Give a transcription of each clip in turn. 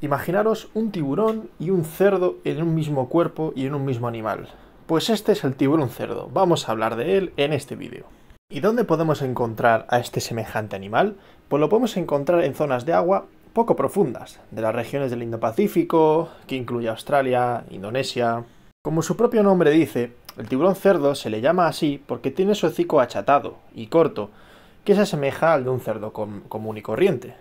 Imaginaros un tiburón y un cerdo en un mismo cuerpo y en un mismo animal. Pues este es el tiburón cerdo, vamos a hablar de él en este vídeo. ¿Y dónde podemos encontrar a este semejante animal? Pues lo podemos encontrar en zonas de agua poco profundas, de las regiones del Indo-Pacífico, que incluye Australia, Indonesia... Como su propio nombre dice, el tiburón cerdo se le llama así porque tiene su hocico achatado y corto, que se asemeja al de un cerdo común y corriente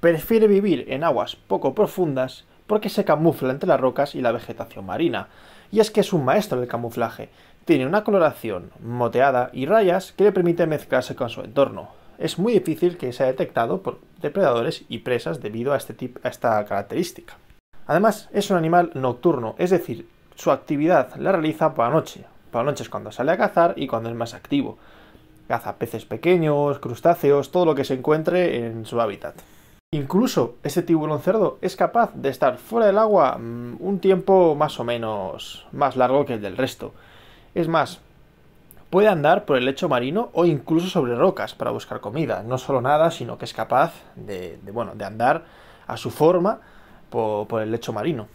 prefiere vivir en aguas poco profundas porque se camufla entre las rocas y la vegetación marina. Y es que es un maestro del camuflaje. Tiene una coloración moteada y rayas que le permite mezclarse con su entorno. Es muy difícil que sea detectado por depredadores y presas debido a, este esta característica. Además, es un animal nocturno, es decir, su actividad la realiza por la noche. Por la noche es cuando sale a cazar y cuando es más activo. Caza peces pequeños, crustáceos, todo lo que se encuentre en su hábitat. Incluso este tiburón cerdo es capaz de estar fuera del agua mm, un tiempo más o menos más largo que el del resto. Es más, puede andar por el lecho marino o incluso sobre rocas para buscar comida. No solo nada, sino que es capaz de, bueno, de andar a su forma por, por el lecho marino.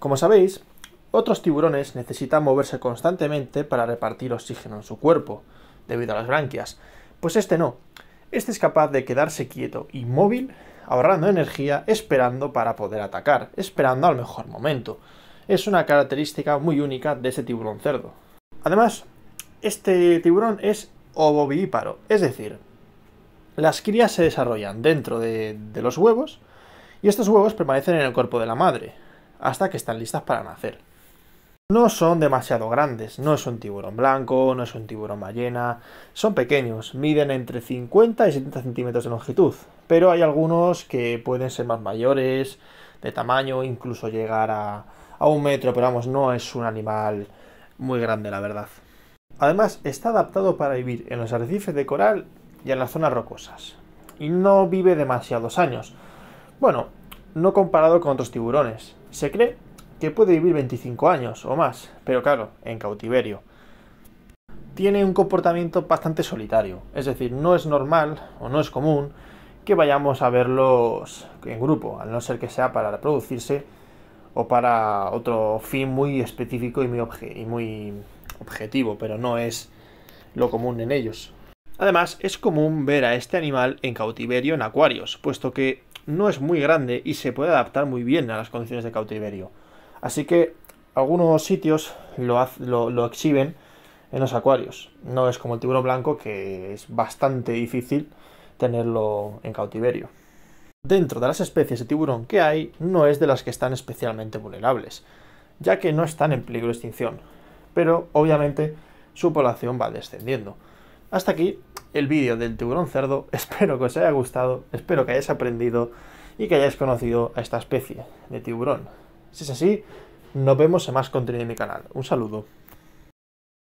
Como sabéis, otros tiburones necesitan moverse constantemente para repartir oxígeno en su cuerpo, debido a las branquias. Pues este no. Este es capaz de quedarse quieto, inmóvil, ahorrando energía, esperando para poder atacar, esperando al mejor momento. Es una característica muy única de este tiburón cerdo. Además, este tiburón es ovovivíparo, es decir, las crías se desarrollan dentro de los huevos y estos huevos permanecen en el cuerpo de la madre hasta que están listas para nacer no son demasiado grandes, no es un tiburón blanco, no es un tiburón ballena, son pequeños, miden entre 50 y 70 centímetros de longitud, pero hay algunos que pueden ser más mayores, de tamaño, incluso llegar a, a un metro, pero vamos, no es un animal muy grande, la verdad. Además, está adaptado para vivir en los arrecifes de coral y en las zonas rocosas, y no vive demasiados años. Bueno, no comparado con otros tiburones. Se cree que puede vivir 25 años o más, pero claro, en cautiverio. Tiene un comportamiento bastante solitario, es decir, no es normal o no es común que vayamos a verlos en grupo, al no ser que sea para reproducirse o para otro fin muy específico y y muy objetivo, pero no es lo común en ellos. Además, es común ver a este animal en cautiverio en acuarios, puesto que no es muy grande y se puede adaptar muy bien a las condiciones de cautiverio. Así que algunos sitios lo, exhiben en los acuarios. No es como el tiburón blanco que es bastante difícil tenerlo en cautiverio. Dentro de las especies de tiburón que hay, no es de las que están especialmente vulnerables, ya que no están en peligro de extinción, pero obviamente su población va descendiendo. Hasta aquí el vídeo del tiburón cerdo, espero que os haya gustado, espero que hayáis aprendido y que hayáis conocido a esta especie de tiburón. Si es así, nos vemos en más contenido en mi canal. Un saludo.